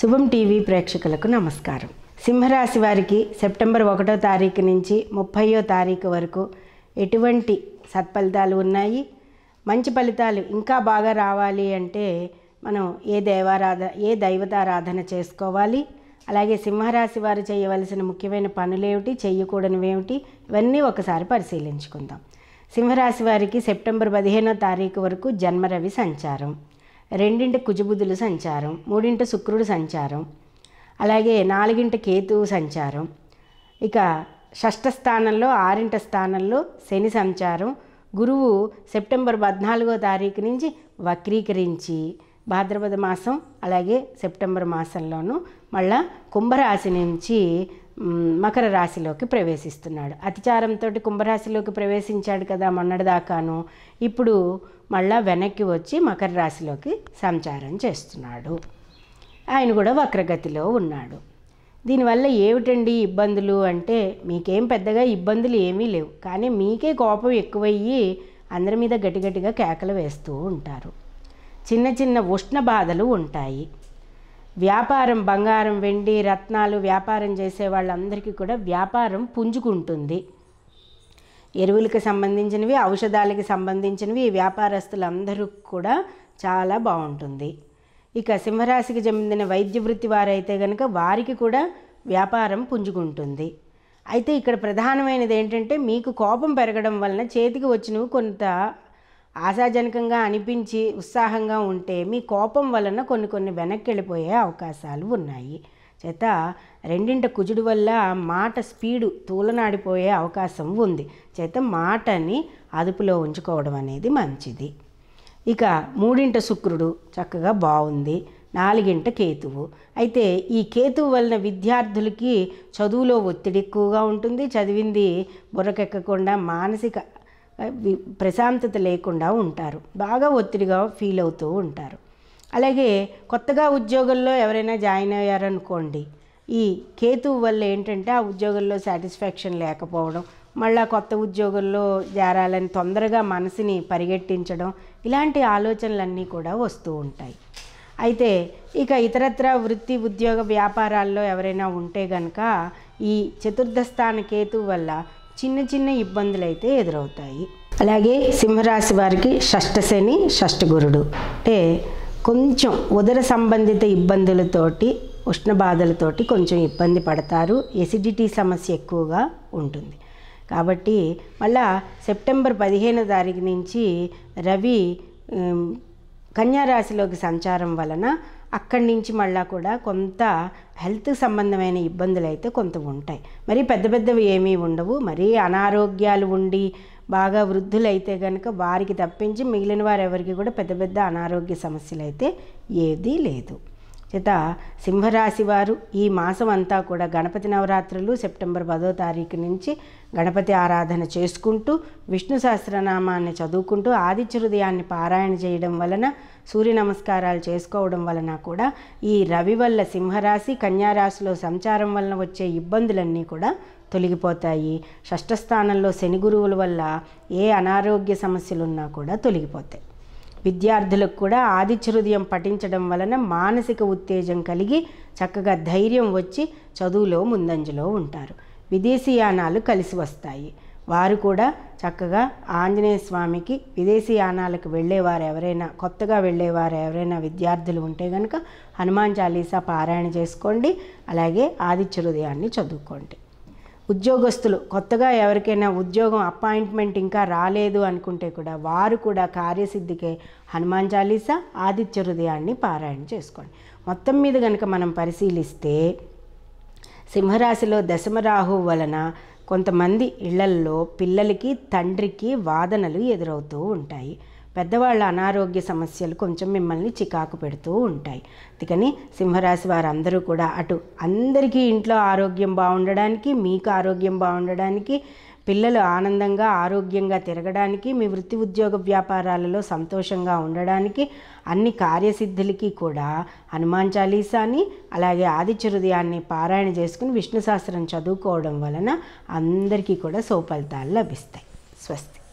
శుభం టీవీ ప్రేక్షకులకు నమస్కారం సింహరాశి వారికి సెప్టెంబర్ ఒకటో తారీఖు నుంచి ముప్పయో తారీఖు వరకు ఎటువంటి సత్ఫలితాలు ఉన్నాయి మంచి ఫలితాలు ఇంకా బాగా రావాలి అంటే మనం ఏ దేవారాధన ఏ దైవతారాధన చేసుకోవాలి అలాగే సింహరాశి వారు చేయవలసిన ముఖ్యమైన పనులేమిటి చేయకూడనివేమిటి ఇవన్నీ ఒకసారి పరిశీలించుకుందాం సింహరాశి వారికి సెప్టెంబర్ పదిహేనో తారీఖు వరకు జన్మరవి సంచారం రెండింట కుజబుద్ధుల సంచారం మూడింట శుక్రుడు సంచారం అలాగే నాలుగింట కేతువు సంచారం ఇక షష్ఠ స్థానంలో ఆరింట స్థానంలో శని సంచారం గురువు సెప్టెంబర్ పద్నాలుగో తారీఖు నుంచి వక్రీకరించి భాద్రపద మాసం అలాగే సెప్టెంబర్ మాసంలోనూ మళ్ళా కుంభరాశి నుంచి మకర రాశిలోకి ప్రవేశిస్తున్నాడు అతిచారంతో కుంభరాశిలోకి ప్రవేశించాడు కదా మొన్నటిదాకాను ఇప్పుడు మళ్ళా వెనక్కి వచ్చి మకర రాశిలోకి సంచారం చేస్తున్నాడు ఆయన కూడా వక్రగతిలో ఉన్నాడు దీనివల్ల ఏమిటండి ఇబ్బందులు అంటే మీకేం పెద్దగా ఇబ్బందులు ఏమీ లేవు కానీ మీకే కోపం ఎక్కువయ్యి అందరి మీద గట్టిగట్టిగా కేకలు వేస్తూ ఉంటారు చిన్న చిన్న ఉష్ణ బాధలు ఉంటాయి వ్యాపారం బంగారం వెండి రత్నాలు వ్యాపారం చేసే వాళ్ళందరికీ కూడా వ్యాపారం పుంజుకుంటుంది ఎరువులకు సంబంధించినవి ఔషధాలకి సంబంధించినవి వ్యాపారస్తులందరూ కూడా చాలా బాగుంటుంది ఇక సింహరాశికి చెందిన వైద్య వృత్తి వారైతే కనుక వారికి కూడా వ్యాపారం పుంజుకుంటుంది అయితే ఇక్కడ ప్రధానమైనది ఏంటంటే మీకు కోపం పెరగడం వలన చేతికి వచ్చినవి కొంత ఆశాజనకంగా అనిపించి ఉత్సాహంగా ఉంటే మీ కోపం వలన కొన్ని కొన్ని వెనక్కి వెళ్ళిపోయే అవకాశాలు ఉన్నాయి చేత రెండింట కుజుడు వల్ల మాట స్పీడు తూలనాడిపోయే అవకాశం ఉంది చేత మాటని అదుపులో ఉంచుకోవడం అనేది మంచిది ఇక మూడింట శుక్రుడు చక్కగా బాగుంది నాలుగింట కేతువు అయితే ఈ కేతువు వలన విద్యార్థులకి చదువులో ఒత్తిడి ఎక్కువగా ఉంటుంది చదివింది బుర్రకెక్కకుండా మానసిక ప్రశాంతత లేకుండా ఉంటారు బాగా ఒత్తిడిగా ఫీల్ అవుతూ ఉంటారు అలాగే కొత్తగా ఉద్యోగంలో ఎవరైనా జాయిన్ అయ్యారనుకోండి ఈ కేతు వల్ల ఏంటంటే ఆ ఉద్యోగంలో సాటిస్ఫాక్షన్ లేకపోవడం మళ్ళీ కొత్త ఉద్యోగంలో చేరాలని తొందరగా మనసుని పరిగెట్టించడం ఇలాంటి ఆలోచనలన్నీ కూడా వస్తూ ఉంటాయి అయితే ఇక ఇతరత్ర వృత్తి ఉద్యోగ వ్యాపారాల్లో ఎవరైనా ఉంటే గనక ఈ చతుర్థ స్థాన కేతు వల్ల చిన్న చిన్న ఇబ్బందులు అయితే ఎదురవుతాయి అలాగే సింహరాశి వారికి షష్ట గురుడు అంటే కొంచెం ఉదర సంబంధిత ఇబ్బందులతోటి ఉష్ణ బాధలతోటి కొంచెం ఇబ్బంది పడతారు ఎసిడిటీ సమస్య ఎక్కువగా ఉంటుంది కాబట్టి మళ్ళా సెప్టెంబర్ పదిహేనో తారీఖు నుంచి రవి కన్యారాశిలోకి సంచారం వలన అక్కడి నుంచి మళ్ళా కూడా కొంత హెల్త్ సంబంధమైన ఇబ్బందులు అయితే కొంత ఉంటాయి మరి పెద్ద పెద్దవి ఏమీ ఉండవు మరీ అనారోగ్యాలు ఉండి బాగా వృద్ధులైతే కనుక వారికి తప్పించి మిగిలిన వారెవరికి కూడా పెద్ద పెద్ద అనారోగ్య సమస్యలు అయితే ఏదీ లేదు చేత సింహరాశి వారు ఈ మాసం అంతా కూడా గణపతి నవరాత్రులు సెప్టెంబర్ పదో తారీఖు నుంచి గణపతి ఆరాధన చేసుకుంటూ విష్ణు సహస్రనామాన్ని చదువుకుంటూ ఆదిత్య హృదయాన్ని పారాయణ చేయడం వలన సూర్య నమస్కారాలు చేసుకోవడం వలన కూడా ఈ రవి వల్ల సింహరాశి కన్యారాశిలో సంచారం వలన వచ్చే ఇబ్బందులన్నీ కూడా తొలగిపోతాయి షష్ఠస్థానంలో శని గురువుల వల్ల ఏ అనారోగ్య సమస్యలున్నా కూడా తొలగిపోతాయి విద్యార్థులకు కూడా ఆదిచరుదయం పఠించడం వలన మానసిక ఉత్తేజం కలిగి చక్కగా ధైర్యం వచ్చి చదువులో ముందంజలో ఉంటారు విదేశీయానాలు కలిసి వస్తాయి వారు కూడా చక్కగా ఆంజనేయ స్వామికి విదేశీ యానాలకు వెళ్ళేవారు ఎవరైనా కొత్తగా వెళ్ళేవారు ఎవరైనా విద్యార్థులు ఉంటే కనుక హనుమాన్ చాలీసా పారాయణ చేసుకోండి అలాగే ఆదిత్య హృదయాన్ని చదువుకోండి ఉద్యోగస్తులు కొత్తగా ఎవరికైనా ఉద్యోగం అపాయింట్మెంట్ ఇంకా రాలేదు అనుకుంటే కూడా వారు కూడా కార్యసిద్ధికే హనుమాన్ చాలీసా ఆదిత్య హృదయాన్ని పారాయణ చేసుకోండి మొత్తం మీద కనుక మనం పరిశీలిస్తే సింహరాశిలో దశమరాహు వలన కొంతమంది ఇళ్లల్లో పిల్లలకి తండ్రికి వాదనలు ఎదురవుతూ ఉంటాయి పెద్దవాళ్ళ అనారోగ్య సమస్యలు కొంచెం మిమ్మల్ని చికాకు పెడుతూ ఉంటాయి అందుకని సింహరాశి వారందరూ కూడా అటు అందరికీ ఇంట్లో ఆరోగ్యం బాగుండడానికి మీకు ఆరోగ్యం బాగుండడానికి పిల్లలు ఆనందంగా ఆరోగ్యంగా తిరగడానికి మీ వృత్తి ఉద్యోగ వ్యాపారాలలో సంతోషంగా ఉండడానికి అన్ని కార్యసిద్ధులకి కూడా హనుమాన్ చాలీసాని అలాగే ఆదిత్య హృదయాన్ని పారాయణ చేసుకుని విష్ణు శాస్త్రం చదువుకోవడం వలన అందరికీ కూడా సౌఫలితాలు లభిస్తాయి స్వస్తి